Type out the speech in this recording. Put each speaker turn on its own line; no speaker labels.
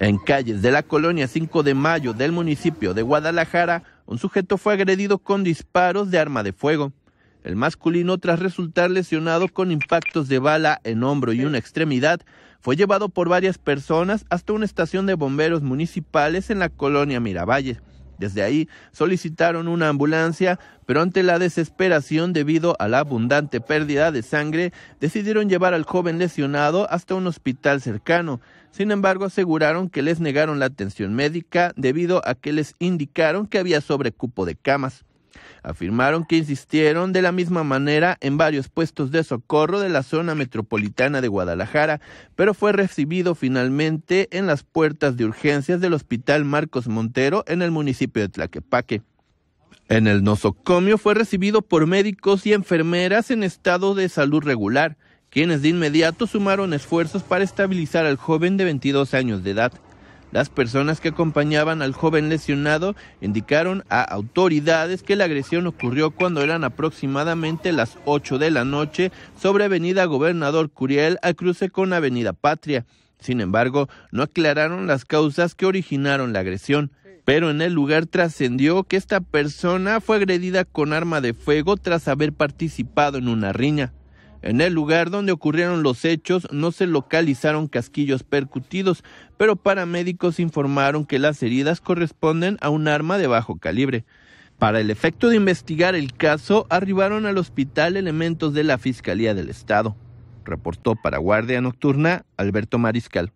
En calles de la colonia 5 de Mayo del municipio de Guadalajara, un sujeto fue agredido con disparos de arma de fuego. El masculino, tras resultar lesionado con impactos de bala en hombro y una extremidad, fue llevado por varias personas hasta una estación de bomberos municipales en la colonia Miravalle. Desde ahí solicitaron una ambulancia, pero ante la desesperación debido a la abundante pérdida de sangre, decidieron llevar al joven lesionado hasta un hospital cercano. Sin embargo, aseguraron que les negaron la atención médica debido a que les indicaron que había sobrecupo de camas. Afirmaron que insistieron de la misma manera en varios puestos de socorro de la zona metropolitana de Guadalajara, pero fue recibido finalmente en las puertas de urgencias del Hospital Marcos Montero en el municipio de Tlaquepaque. En el nosocomio fue recibido por médicos y enfermeras en estado de salud regular quienes de inmediato sumaron esfuerzos para estabilizar al joven de 22 años de edad. Las personas que acompañaban al joven lesionado indicaron a autoridades que la agresión ocurrió cuando eran aproximadamente las 8 de la noche sobre Avenida Gobernador Curiel a cruce con Avenida Patria. Sin embargo, no aclararon las causas que originaron la agresión, pero en el lugar trascendió que esta persona fue agredida con arma de fuego tras haber participado en una riña. En el lugar donde ocurrieron los hechos no se localizaron casquillos percutidos, pero paramédicos informaron que las heridas corresponden a un arma de bajo calibre. Para el efecto de investigar el caso, arribaron al hospital elementos de la Fiscalía del Estado. Reportó para Guardia Nocturna Alberto Mariscal.